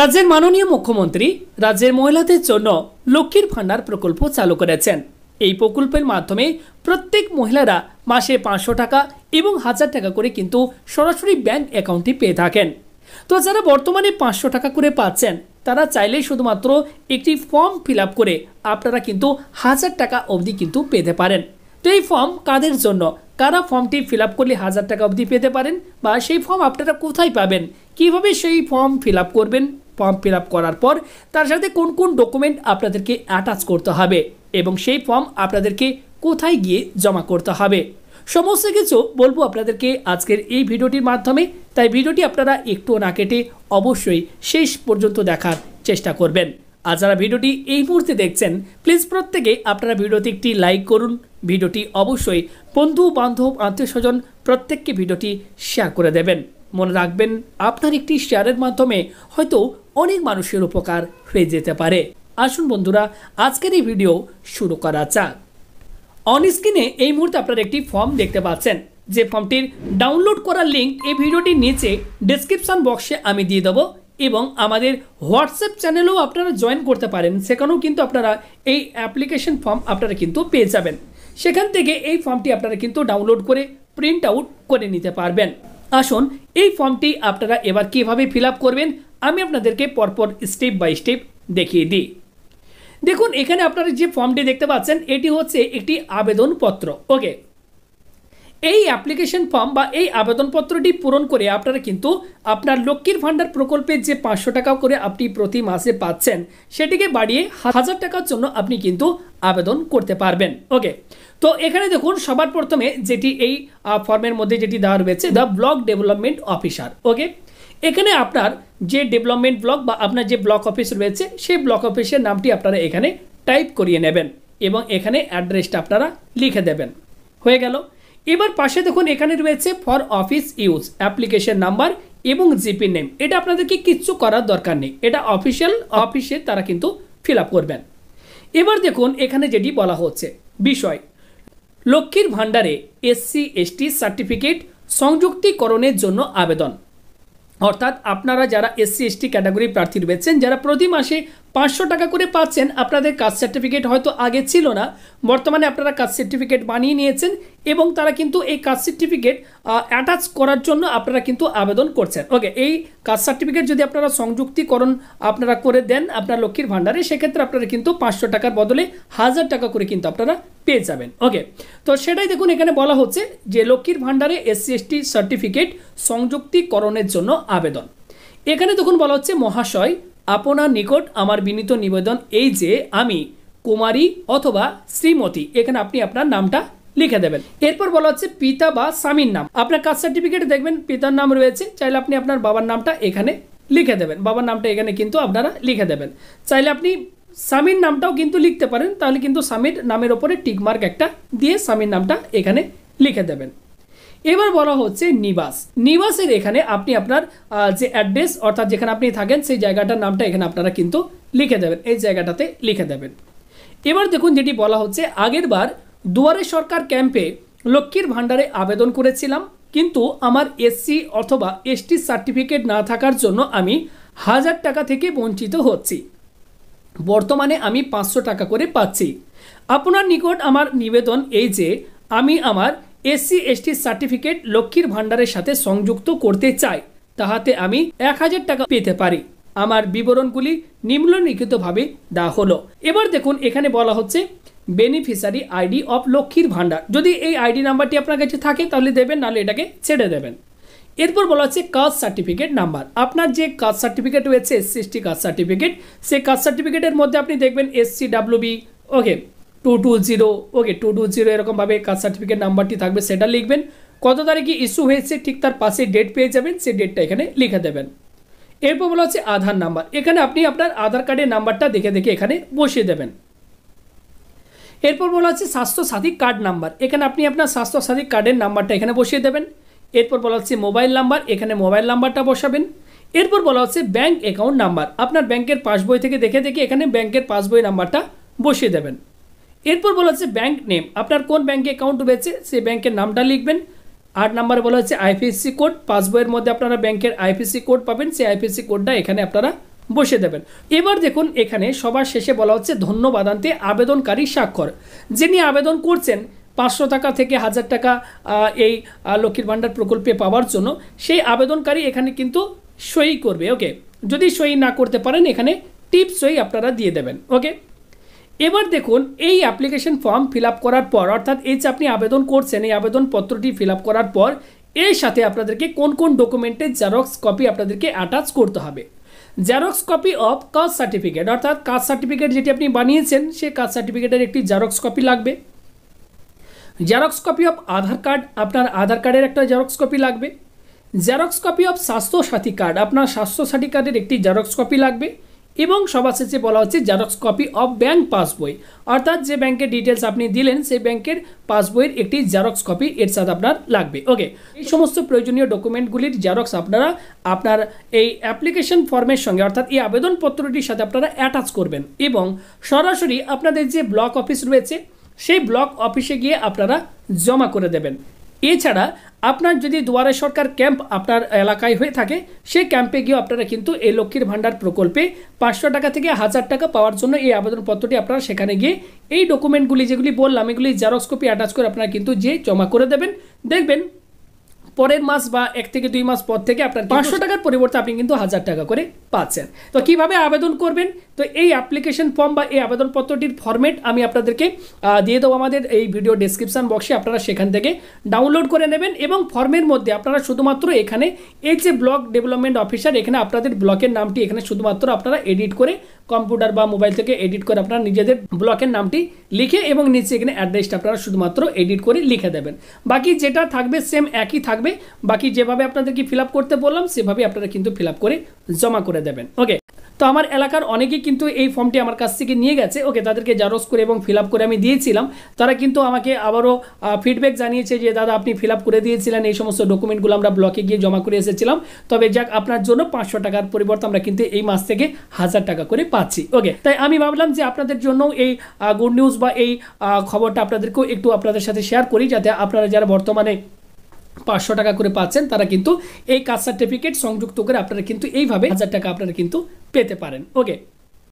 রাজ্যের মাননীয় মুখ্যমন্ত্রী রাজ্যের মহিলাদের জন্য লক্ষ্মীর ভাণ্ডার প্রকল্প চালু করেছেন এই প্রকল্পের মাধ্যমে প্রত্যেক মহিলারা মাসে পাঁচশো টাকা এবং হাজার টাকা করে কিন্তু সরাসরি ব্যাংক অ্যাকাউন্টে পেয়ে থাকেন তো যারা বর্তমানে পাঁচশো টাকা করে পাচ্ছেন তারা চাইলে শুধুমাত্র একটি ফর্ম ফিল করে আপনারা কিন্তু হাজার টাকা অবধি কিন্তু পেতে পারেন তো এই ফর্ম কাদের জন্য কারা ফর্মটি ফিল করলে হাজার টাকা অবধি পেতে পারেন বা সেই ফর্ম আপনারা কোথায় পাবেন কিভাবে সেই ফর্ম ফিল করবেন ফর্ম ফিল করার পর তার সাথে কোন কোন ডকুমেন্ট আপনাদেরকে অ্যাটাচ করতে হবে এবং সেই ফর্ম আপনাদেরকে কোথায় গিয়ে জমা করতে হবে সমস্ত কিছু বলবো আপনাদেরকে আজকের এই ভিডিওটির মাধ্যমে তাই ভিডিওটি আপনারা একটু না কেটে অবশ্যই শেষ পর্যন্ত দেখার চেষ্টা করবেন আর যারা ভিডিওটি এই মুহূর্তে দেখছেন প্লিজ প্রত্যেকে আপনারা ভিডিওতে একটি লাইক করুন ভিডিওটি অবশ্যই বন্ধু বান্ধব আত্মীয় স্বজন প্রত্যেককে ভিডিওটি শেয়ার করে দেবেন মনে রাখবেন আপনার একটি শেয়ারের মাধ্যমে হয়তো অনেক মানুষের উপকার হয়ে যেতে পারে আসুন বন্ধুরা আজকের এই ভিডিও শুরু করা যাক অন স্ক্রিনে এই মুহূর্তে আপনারা একটি ফর্ম দেখতে পাচ্ছেন যে ফর্মটির ডাউনলোড করার লিঙ্ক এই ভিডিওটির নিচে ডিসক্রিপশান বক্সে আমি দিয়ে দেবো এবং আমাদের হোয়াটসঅ্যাপ চ্যানেলেও আপনারা জয়েন করতে পারেন সেখানেও কিন্তু আপনারা এই অ্যাপ্লিকেশন ফর্ম আপনারা কিন্তু পেয়ে যাবেন সেখান থেকে এই ফর্মটি আপনারা কিন্তু ডাউনলোড করে প্রিন্ট আউট করে নিতে পারবেন আসুন এই ফর্মটি আপনারা এবার কিভাবে ফিল করবেন আমি আপনাদেরকে পরপর স্টেপ বাই স্টেপ দেখিয়ে দিই দেখুন এখানে আপনারা যে ফর্মটি দেখতে পাচ্ছেন এটি হচ্ছে একটি আবেদনপত্র ওকে এই অ্যাপ্লিকেশন ফর্ম বা এই আবেদনপত্রটি পূরণ করে আপনারা কিন্তু আপনার লক্ষ্মীর ভাণ্ডার প্রকল্পে যে পাঁচশো টাকা করে আপনি প্রতি মাসে পাচ্ছেন সেটিকে বাড়িয়ে হাজার টাকার জন্য আপনি কিন্তু আবেদন করতে পারবেন ওকে তো এখানে দেখুন সবার প্রথমে যেটি এই ফর্মের মধ্যে যেটি দেওয়া রয়েছে the block development officer okay এখানে আপনার যে ডেভেলপমেন্ট ব্লক বা আপনার যে ব্লক অফিস রয়েছে সেই ব্লক অফিসের নামটি আপনারা এখানে টাইপ করিয়ে নেবেন এবং এখানে অ্যাড্রেসটা আপনারা লিখে দেবেন হয়ে গেল এবার পাশে দেখুন এখানে রয়েছে for office use application number এবং জিপি নেম এটা আপনাদেরকে কিচ্ছু করার দরকার নেই এটা অফিসিয়াল অফিসে তারা কিন্তু ফিল করবেন এবার দেখুন এখানে যেটি বলা হচ্ছে বিষয় লক্ষ্মীর ভাণ্ডারে এসসি এসটি সার্টিফিকেট সংযুক্তিকরণের জন্য আবেদন অর্থাৎ আপনারা যারা এসসি এসটি ক্যাটাগরি প্রার্থী রয়েছেন যারা প্রতি মাসে পাঁচশো টাকা করে পাচ্ছেন আপনাদের কাস্ট সার্টিফিকেট হয়তো আগে ছিল না বর্তমানে আপনারা কাস্ট সার্টিফিকেট বানিয়ে নিয়েছেন এবং তারা কিন্তু এই কাস্ট সার্টিফিকেট অ্যাটাচ করার জন্য আপনারা কিন্তু আবেদন করছেন ওকে এই কাস্ট সার্টিফিকেট যদি আপনারা সংযুক্তিকরণ আপনারা করে দেন আপনার লক্ষ্মীর ভাণ্ডারে সেক্ষেত্রে আপনারা কিন্তু পাঁচশো টাকার বদলে হাজার টাকা করে কিন্তু আপনারা পেয়ে যাবেন ওকে তো সেটাই দেখুন এখানে বলা হচ্ছে যে লক্ষ্মীর ভাণ্ডারে এসসি এসটি সার্টিফিকেট সংযুক্তিকরণের জন্য আবেদন এখানে দেখুন বলা হচ্ছে মহাশয় আপনার নিকট আমার বিনীত নিবেদন এই যে আমি কুমারী অথবা শ্রীমতী এখানে আপনি আপনার নামটা লিখে দেবেন এরপর বলা হচ্ছে পিতা বা স্বামীর নাম আপনার কাস্ট সার্টিফিকেটে দেখবেন পিতার নাম রয়েছে চাইলে আপনি আপনার বাবার নামটা এখানে লিখে দেবেন বাবার নামটা এখানে কিন্তু আপনারা লিখে দেবেন চাইলে আপনি স্বামীর নামটাও কিন্তু লিখতে পারেন তাহলে কিন্তু স্বামীর নামের ওপরে টিকমার্ক একটা দিয়ে স্বামীর নামটা এখানে লিখে দেবেন এবার বলা হচ্ছে নিবাস নিবাসের এখানে আপনি আপনার যে অ্যাড্রেস অর্থাৎ যেখানে আপনি থাকেন সেই জায়গাটার নামটা এখানে আপনারা কিন্তু লিখে দেবেন এই জায়গাটাতে লিখে দেবেন এবার দেখুন যেটি বলা হচ্ছে আগের বার দুয়ারে সরকার ক্যাম্পে লক্ষ্মীর ভাণ্ডারে আবেদন করেছিলাম কিন্তু আমার এসসি অথবা এসটি সার্টিফিকেট না থাকার জন্য আমি হাজার টাকা থেকে বঞ্চিত হচ্ছি বর্তমানে আমি পাঁচশো টাকা করে পাচ্ছি আপনার নিকট আমার নিবেদন এই যে আমি আমার এসসি এসটি সার্টিফিকেট লক্ষ্মীর ভাণ্ডারের সাথে সংযুক্ত করতে চাই তাহাতে আমি এক হাজার টাকা পেতে পারি আমার বিবরণগুলি নিম্নলিখিতভাবে দেওয়া হলো এবার দেখুন এখানে বলা হচ্ছে বেনিফিসারি আইডি অফ লক্ষ্মীর ভাণ্ডার যদি এই আইডি নাম্বারটি আপনার কাছে থাকে তাহলে দেবেন নাহলে এটাকে ছেড়ে দেবেন এরপর বলা হচ্ছে কাস্ট সার্টিফিকেট নাম্বার আপনার যে কাস্ট সার্টিফিকেট রয়েছে এসসি এসটি কাস্ট সার্টিফিকেট সেই কাস্ট সার্টিফিকেটের মধ্যে আপনি দেখবেন SC WB okay two two zero okay two two zero এরকমভাবে কাস্ট সার্টিফিকেট নাম্বারটি থাকবে সেটা লিখবেন কত তারিখে ইস্যু হয়েছে ঠিক তার পাশে ডেট পেয়ে যাবেন সেই ডেটটা এখানে লিখে দেবেন এরপর বলা হচ্ছে আধার নাম্বার এখানে আপনি আপনার আধার কার্ডের নাম্বারটা দেখে দেখে এখানে বসিয়ে দেবেন এরপর বলা হচ্ছে স্বাস্থ্যসাথী কার্ড নাম্বার এখানে আপনি আপনার স্বাস্থ্যসাথী কার্ডের নাম্বারটা এখানে বসিয়ে দেবেন এরপর বলা হচ্ছে মোবাইল নাম্বার এখানে মোবাইল নাম্বারটা বসাবেন এরপর বলা হচ্ছে ব্যাঙ্ক অ্যাকাউন্ট নাম্বার আপনার ব্যাংকের পাসবই থেকে দেখে দেখে এখানে ব্যাংকের পাসবই নাম্বারটা বসিয়ে দেবেন এরপর বলা হচ্ছে ব্যাঙ্ক নেম আপনার কোন ব্যাঙ্কে অ্যাকাউন্ট রয়েছে সেই ব্যাংকের নামটা লিখবেন আট নাম্বারে বলা হচ্ছে আইপিএসসি কোড পাসবইয়ের মধ্যে আপনারা ব্যাংকের আইপিএসসি কোড পাবেন সেই আইপিএসসি কোডটা এখানে আপনারা বসে দেবেন এবার দেখুন এখানে সবার শেষে বলা হচ্ছে ধন্যবাদান্তে আবেদনকারী স্বাক্ষর যিনি আবেদন করছেন পাঁচশো টাকা থেকে হাজার টাকা এই লক্ষ্মীর ভাণ্ডার প্রকল্পে পাওয়ার জন্য সেই আবেদনকারী এখানে কিন্তু সই করবে ওকে যদি সই না করতে পারেন এখানে টিপসই আপনারা দিয়ে দেবেন ওকে এবার দেখুন এই অ্যাপ্লিকেশন ফর্ম ফিল করার পর অর্থাৎ এই যে আপনি আবেদন করছেন এই আবেদনপত্রটি ফিল করার পর এর সাথে আপনাদেরকে কোন কোন ডকুমেন্টের জেরক্স কপি আপনাদেরকে অ্যাটাচ করতে হবে xerox copy of caste certificate অর্থাৎ কাস্ট সার্টিফিকেট যেটি আপনি বানিয়েছেন সে কাস্ট সার্টিফিকেটের একটি জেরক্স কপি লাগবে xerox copy of Aadhaar card আপনার আধার কার্ডের একটা জেরক্স কপি লাগবে xerox copy of Swasthya Sathi card আপনার স্বাস্থ্যসাথী কার্ডের একটি জেরক্স কপি লাগবে এবং সবার শেষে বলা হচ্ছে xerox copy of bank passbook অর্থাৎ যে ব্যাংকের ডিটেলস আপনি দিলেন সেই ব্যাংকের পাসবইয়ের একটি জেরক্স কপি এর সাথে আপনার লাগবে ওকে এই সমস্ত প্রয়োজনীয় ডকুমেন্টগুলির জেরক্স আপনারা আপনার এই অ্যাপ্লিকেশন ফর্মের সঙ্গে অর্থাৎ এই আবেদনপত্রটির সাথে আপনারা অ্যাটাচ করবেন এবং সরাসরি আপনাদের যে ব্লক অফিস রয়েছে সেই ব্লক অফিসে গিয়ে আপনারা জমা করে দেবেন এছাড়া আপনার যদি দুয়ারে সরকার ক্যাম্প আপনার এলাকায় হয়ে থাকে সেই ক্যাম্পে গিয়ে আপনারা কিন্তু এই লক্ষ্মীর ভাণ্ডার প্রকল্পে পাঁচশো টাকা থেকে হাজার টাকা পাওয়ার জন্য এই আবেদনপত্রটি আপনারা সেখানে গিয়ে এই ডকুমেন্টগুলি যেগুলি বললাম এগুলি জেরক্স কপি অ্যাটাচ করে আপনারা কিন্তু যে জমা করে দেবেন দেখবেন পরের মাস বা এক থেকে দুই মাস পর থেকে আপনার পাঁচশো টাকার পরিবর্তে আপনি কিন্তু হাজার টাকা করে পাচ্ছেন তো কিভাবে আবেদন করবেন তো এই অ্যাপ্লিকেশন ফর্ম বা এই আবেদনপত্রটির ফর্মেট আমি আপনাদেরকে দিয়ে দেবো আমাদের এই ভিডিও ডিসক্রিপশান বক্সে আপনারা সেখান থেকে ডাউনলোড করে নেবেন এবং ফর্মের মধ্যে আপনারা শুধুমাত্র এখানে এই যে ব্লক ডেভেলপমেন্ট অফিসার এখানে আপনাদের ব্লকের নামটি এখানে শুধুমাত্র আপনারা এডিট করে কম্পিউটার বা মোবাইল থেকে এডিট করে আপনারা নিজেদের ব্লকের নামটি লিখে এবং নিচে এখানে অ্যাড্রেসটা আপনারা শুধুমাত্র এডিট করে লিখে দেবেন বাকি যেটা থাকবে সেম একই থাকবে বাকি যেভাবে আপনাদেরকে ফিল করতে বললাম সেভাবে আপনারা কিন্তু ফিল করে জমা করে করে দেবেন ওকে তো আমার এলাকার অনেকেই কিন্তু এই ফর্মটি আমার কাছ থেকে নিয়ে গেছে ওকে তাদেরকে জারস করে এবং ফিল করে আমি দিয়েছিলাম তারা কিন্তু আমাকে আবারও ফিডব্যাক জানিয়েছে যে দাদা আপনি ফিল করে দিয়েছিলেন এই সমস্ত ডকুমেন্টগুলো আমরা ব্লকে গিয়ে জমা করে এসেছিলাম তবে যাক আপনার জন্য পাঁচশো টাকার পরিবর্তে আমরা কিন্তু এই মাস থেকে হাজার টাকা করে পাচ্ছি ওকে তাই আমি ভাবলাম যে আপনাদের জন্য এই গুড নিউজ বা এই খবরটা আপনাদেরকেও একটু আপনাদের সাথে শেয়ার করি যাতে আপনারা যারা বর্তমানে পাঁচশো টাকা করে পাচ্ছেন তারা কিন্তু এই কাস্ট সার্টিফিকেট সংযুক্ত করে আপনারা কিন্তু এইভাবে হাজার টাকা আপনারা কিন্তু পেতে পারেন ওকে